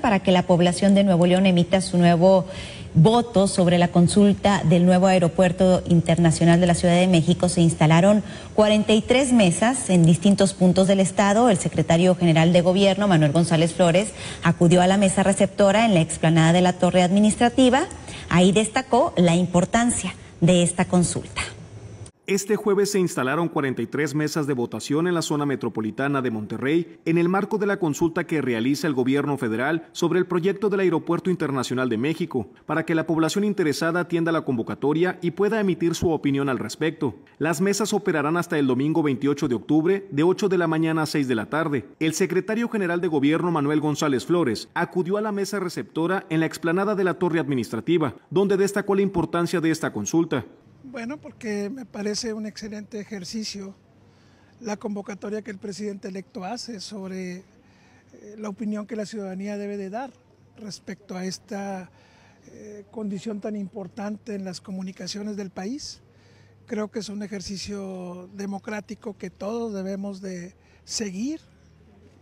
para que la población de Nuevo León emita su nuevo voto sobre la consulta del nuevo aeropuerto internacional de la Ciudad de México. Se instalaron 43 mesas en distintos puntos del estado. El secretario general de gobierno, Manuel González Flores, acudió a la mesa receptora en la explanada de la torre administrativa. Ahí destacó la importancia de esta consulta. Este jueves se instalaron 43 mesas de votación en la zona metropolitana de Monterrey en el marco de la consulta que realiza el gobierno federal sobre el proyecto del Aeropuerto Internacional de México, para que la población interesada atienda la convocatoria y pueda emitir su opinión al respecto. Las mesas operarán hasta el domingo 28 de octubre, de 8 de la mañana a 6 de la tarde. El secretario general de gobierno Manuel González Flores acudió a la mesa receptora en la explanada de la torre administrativa, donde destacó la importancia de esta consulta. Bueno, porque me parece un excelente ejercicio la convocatoria que el presidente electo hace sobre eh, la opinión que la ciudadanía debe de dar respecto a esta eh, condición tan importante en las comunicaciones del país. Creo que es un ejercicio democrático que todos debemos de seguir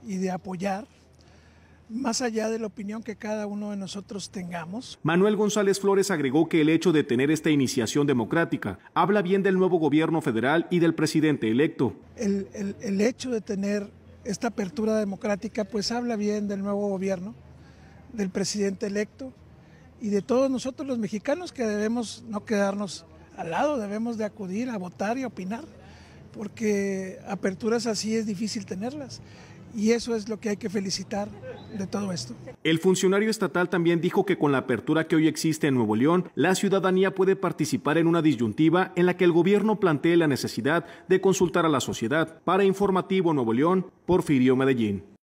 y de apoyar más allá de la opinión que cada uno de nosotros tengamos. Manuel González Flores agregó que el hecho de tener esta iniciación democrática habla bien del nuevo gobierno federal y del presidente electo. El, el hecho de tener esta apertura democrática pues habla bien del nuevo gobierno, del presidente electo y de todos nosotros los mexicanos que debemos no quedarnos al lado, debemos de acudir a votar y opinar porque aperturas así es difícil tenerlas. Y eso es lo que hay que felicitar de todo esto. El funcionario estatal también dijo que con la apertura que hoy existe en Nuevo León, la ciudadanía puede participar en una disyuntiva en la que el gobierno plantee la necesidad de consultar a la sociedad. Para Informativo Nuevo León, Porfirio Medellín.